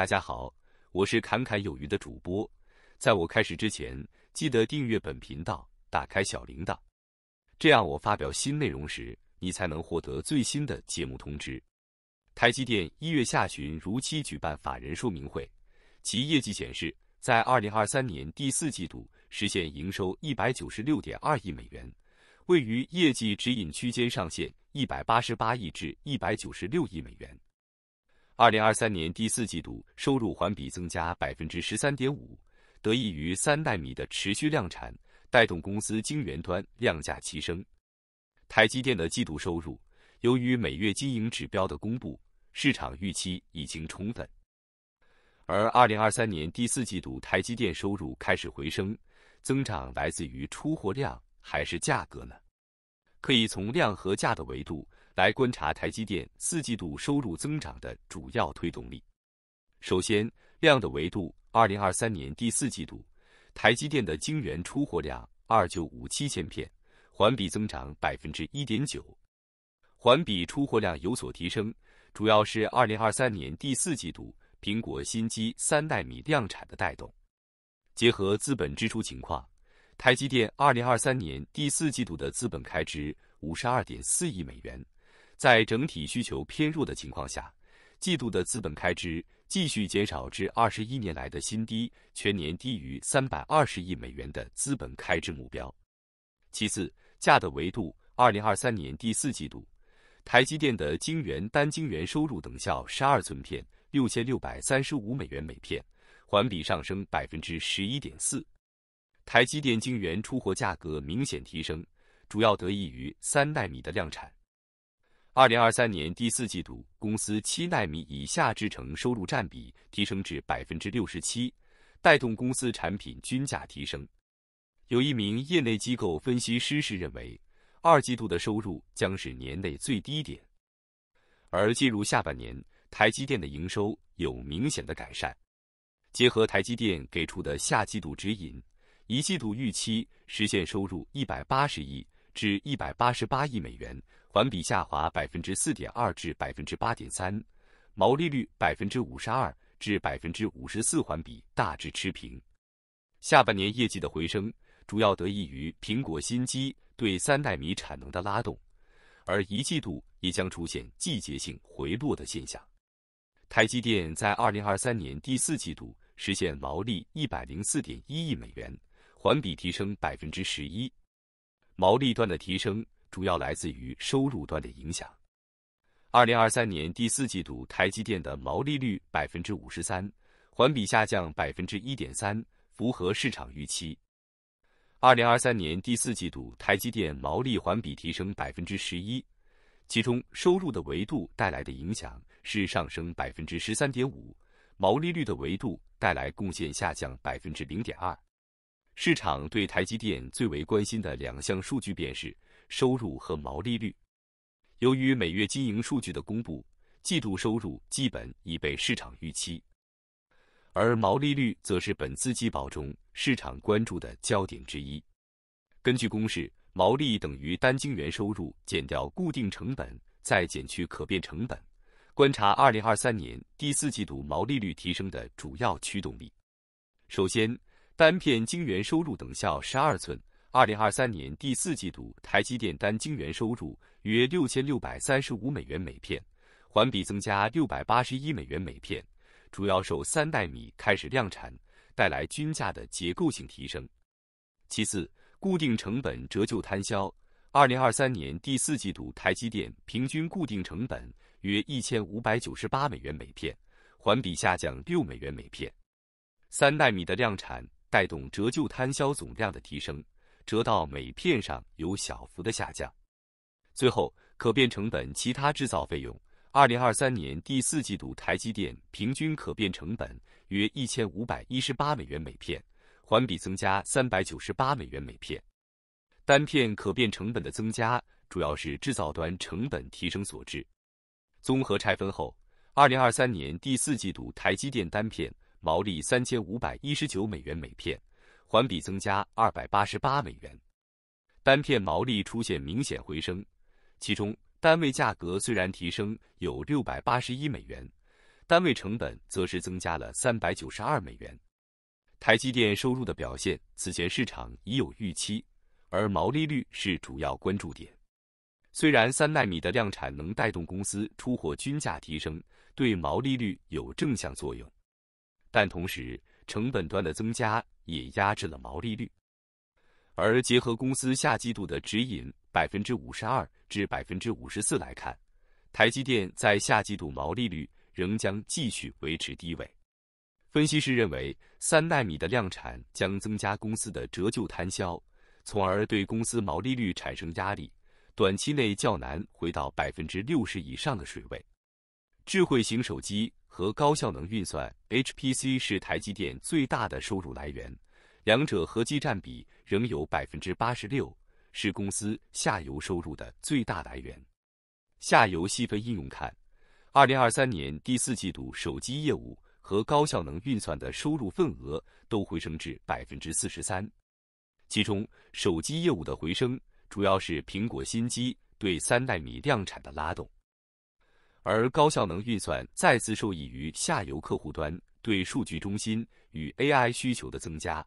大家好，我是侃侃有余的主播。在我开始之前，记得订阅本频道，打开小铃铛，这样我发表新内容时，你才能获得最新的节目通知。台积电一月下旬如期举办法人说明会，其业绩显示，在二零二三年第四季度实现营收一百九十六点二亿美元，位于业绩指引区间上限一百八十八亿至一百九十六亿美元。二零二三年第四季度收入环比增加百分之十三点五，得益于三纳米的持续量产，带动公司晶圆端量价齐升。台积电的季度收入，由于每月经营指标的公布，市场预期已经充分。而二零二三年第四季度台积电收入开始回升，增长来自于出货量还是价格呢？可以从量和价的维度。来观察台积电四季度收入增长的主要推动力。首先，量的维度，二零二三年第四季度台积电的晶圆出货量二九五七千片，环比增长百分之一点九，环比出货量有所提升，主要是二零二三年第四季度苹果新机三纳米量产的带动。结合资本支出情况，台积电二零二三年第四季度的资本开支五十二点四亿美元。在整体需求偏弱的情况下，季度的资本开支继续减少至二十一年来的新低，全年低于三百二十亿美元的资本开支目标。其次，价的维度，二零二三年第四季度，台积电的晶圆单晶圆收入等效十二寸片六千六百三十五美元每片，环比上升百分之十一点四。台积电晶圆出货价格明显提升，主要得益于三纳米的量产。二零二三年第四季度，公司七纳米以下制程收入占比提升至百分之六十七，带动公司产品均价提升。有一名业内机构分析师是认为，二季度的收入将是年内最低点，而进入下半年，台积电的营收有明显的改善。结合台积电给出的下季度指引，一季度预期实现收入一百八十亿至一百八十八亿美元。环比下滑百分之四点二至百分之八点三，毛利率百分之五十二至百分之五十四，环比大致持平。下半年业绩的回升主要得益于苹果新机对三纳米产能的拉动，而一季度也将出现季节性回落的现象。台积电在二零二三年第四季度实现毛利一百零四点一亿美元，环比提升百分之十一，毛利端的提升。主要来自于收入端的影响。二零二三年第四季度，台积电的毛利率百分之五十三，环比下降百分之一点三，符合市场预期。二零二三年第四季度，台积电毛利环比提升百分之十一，其中收入的维度带来的影响是上升百分之十三点五，毛利率的维度带来贡献下降百分之零点二。市场对台积电最为关心的两项数据便是。收入和毛利率。由于每月经营数据的公布，季度收入基本已被市场预期，而毛利率则是本次季报中市场关注的焦点之一。根据公式，毛利等于单晶圆收入减掉固定成本，再减去可变成本。观察二零二三年第四季度毛利率提升的主要驱动力。首先，单片晶圆收入等效十二寸。二零二三年第四季度，台积电单晶圆收入约六千六百三十五美元每片，环比增加六百八十一美元每片，主要受三纳米开始量产带来均价的结构性提升。其次，固定成本折旧摊销。二零二三年第四季度，台积电平均固定成本约一千五百九十八美元每片，环比下降六美元每片。三纳米的量产带动折旧摊销总量的提升。折到每片上有小幅的下降，最后可变成本其他制造费用，二零二三年第四季度台积电平均可变成本约一千五百一十八美元每片，环比增加三百九十八美元每片。单片可变成本的增加主要是制造端成本提升所致。综合拆分后，二零二三年第四季度台积电单片毛利三千五百一十九美元每片。环比增加二百八十八美元，单片毛利出现明显回升，其中单位价格虽然提升有六百八十一美元，单位成本则是增加了三百九十二美元。台积电收入的表现此前市场已有预期，而毛利率是主要关注点。虽然三纳米的量产能带动公司出货均价提升，对毛利率有正向作用，但同时。成本端的增加也压制了毛利率，而结合公司下季度的指引百分之五十二至百分之五十四来看，台积电在下季度毛利率仍将继续维持低位。分析师认为，三纳米的量产将增加公司的折旧摊销，从而对公司毛利率产生压力，短期内较难回到百分之六十以上的水位。智慧型手机。和高效能运算 （HPC） 是台积电最大的收入来源，两者合计占比仍有百分之八十六，是公司下游收入的最大来源。下游细分应用看，二零二三年第四季度手机业务和高效能运算的收入份额都回升至百分之四十三，其中手机业务的回升主要是苹果新机对三纳米量产的拉动。而高效能运算再次受益于下游客户端对数据中心与 AI 需求的增加。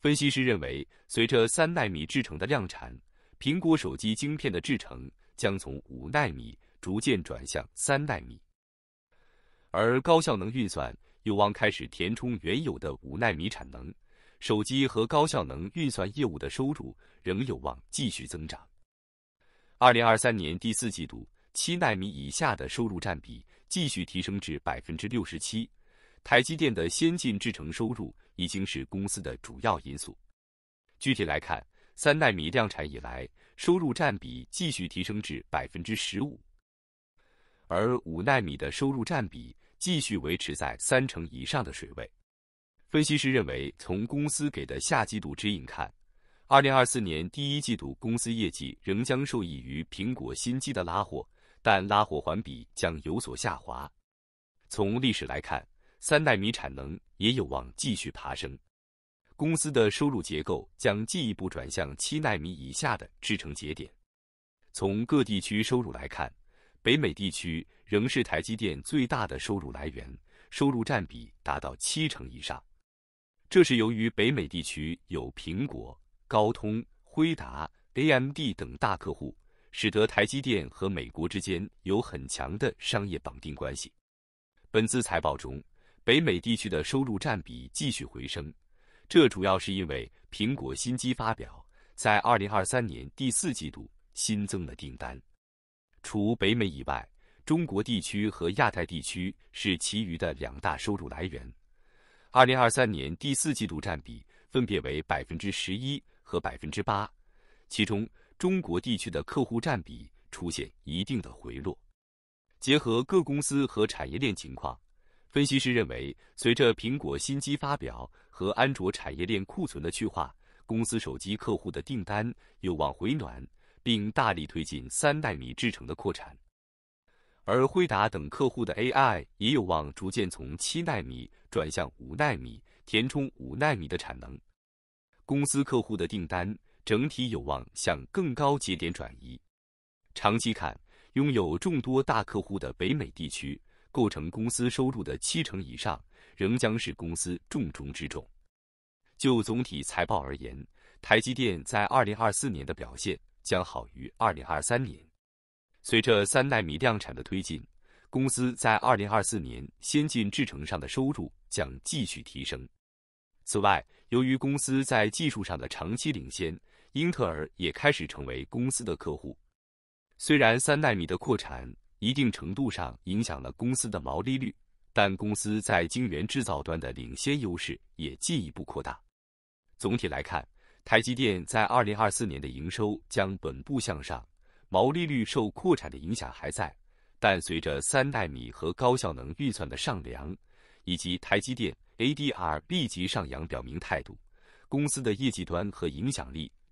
分析师认为，随着三纳米制程的量产，苹果手机晶片的制程将从五纳米逐渐转向三纳米。而高效能运算有望开始填充原有的五纳米产能，手机和高效能运算业务的收入仍有望继续增长。二零二三年第四季度。七纳米以下的收入占比继续提升至百分之六十七，台积电的先进制程收入已经是公司的主要因素。具体来看，三纳米量产以来，收入占比继续提升至百分之十五，而五纳米的收入占比继续维持在三成以上的水位。分析师认为，从公司给的下季度指引看，二零二四年第一季度公司业绩仍将受益于苹果新机的拉货。但拉货环比将有所下滑。从历史来看，三纳米产能也有望继续爬升。公司的收入结构将进一步转向七纳米以下的制程节点。从各地区收入来看，北美地区仍是台积电最大的收入来源，收入占比达到七成以上。这是由于北美地区有苹果、高通、辉达、AMD 等大客户。使得台积电和美国之间有很强的商业绑定关系。本次财报中，北美地区的收入占比继续回升，这主要是因为苹果新机发表，在二零二三年第四季度新增了订单。除北美以外，中国地区和亚太地区是其余的两大收入来源，二零二三年第四季度占比分别为百分之十一和百分之八，其中。中国地区的客户占比出现一定的回落。结合各公司和产业链情况，分析师认为，随着苹果新机发表和安卓产业链库存的去化，公司手机客户的订单有望回暖，并大力推进三纳米制程的扩产。而惠达等客户的 AI 也有望逐渐从七纳米转向五纳米，填充五纳米的产能。公司客户的订单。整体有望向更高节点转移。长期看，拥有众多大客户的北美地区构成公司收入的七成以上，仍将是公司重中之重。就总体财报而言，台积电在二零二四年的表现将好于二零二三年。随着三纳米量产的推进，公司在二零二四年先进制程上的收入将继续提升。此外，由于公司在技术上的长期领先，英特尔也开始成为公司的客户。虽然三纳米的扩产一定程度上影响了公司的毛利率，但公司在晶圆制造端的领先优势也进一步扩大。总体来看，台积电在二零二四年的营收将稳步向上，毛利率受扩产的影响还在，但随着三纳米和高效能运算的上扬，以及台积电 ADR 立即上扬表明态度，公司的业绩端和影响力。